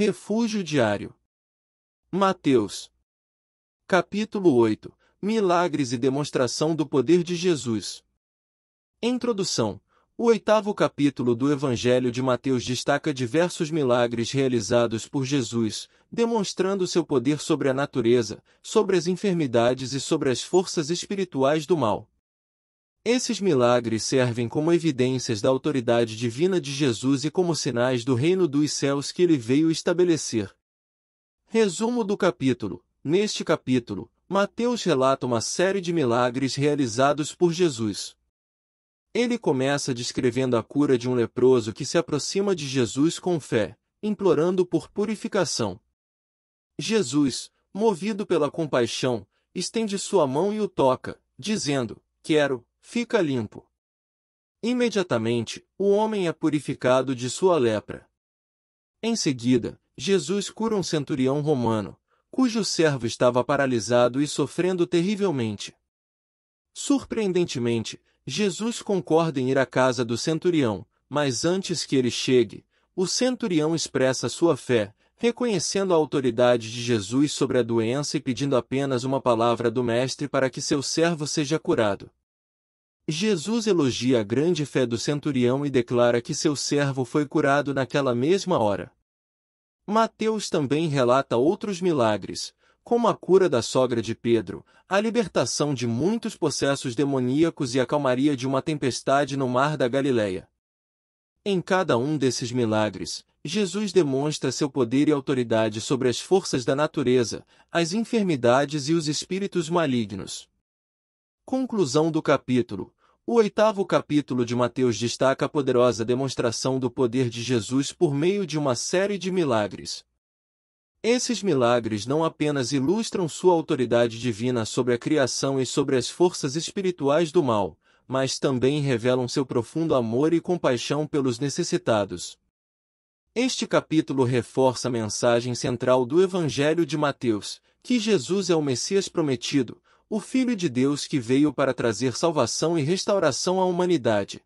Refúgio diário. Mateus. Capítulo 8. Milagres e demonstração do poder de Jesus. Introdução. O oitavo capítulo do Evangelho de Mateus destaca diversos milagres realizados por Jesus, demonstrando seu poder sobre a natureza, sobre as enfermidades e sobre as forças espirituais do mal. Esses milagres servem como evidências da autoridade divina de Jesus e como sinais do reino dos céus que ele veio estabelecer. Resumo do capítulo. Neste capítulo, Mateus relata uma série de milagres realizados por Jesus. Ele começa descrevendo a cura de um leproso que se aproxima de Jesus com fé, implorando por purificação. Jesus, movido pela compaixão, estende sua mão e o toca, dizendo: Quero, fica limpo. Imediatamente, o homem é purificado de sua lepra. Em seguida, Jesus cura um centurião romano, cujo servo estava paralisado e sofrendo terrivelmente. Surpreendentemente, Jesus concorda em ir à casa do centurião, mas antes que ele chegue, o centurião expressa sua fé, reconhecendo a autoridade de Jesus sobre a doença e pedindo apenas uma palavra do Mestre para que seu servo seja curado. Jesus elogia a grande fé do centurião e declara que seu servo foi curado naquela mesma hora. Mateus também relata outros milagres, como a cura da sogra de Pedro, a libertação de muitos possessos demoníacos e a calmaria de uma tempestade no mar da Galileia. Em cada um desses milagres, Jesus demonstra seu poder e autoridade sobre as forças da natureza, as enfermidades e os espíritos malignos. Conclusão do capítulo o oitavo capítulo de Mateus destaca a poderosa demonstração do poder de Jesus por meio de uma série de milagres. Esses milagres não apenas ilustram sua autoridade divina sobre a criação e sobre as forças espirituais do mal, mas também revelam seu profundo amor e compaixão pelos necessitados. Este capítulo reforça a mensagem central do Evangelho de Mateus, que Jesus é o Messias prometido, o Filho de Deus que veio para trazer salvação e restauração à humanidade.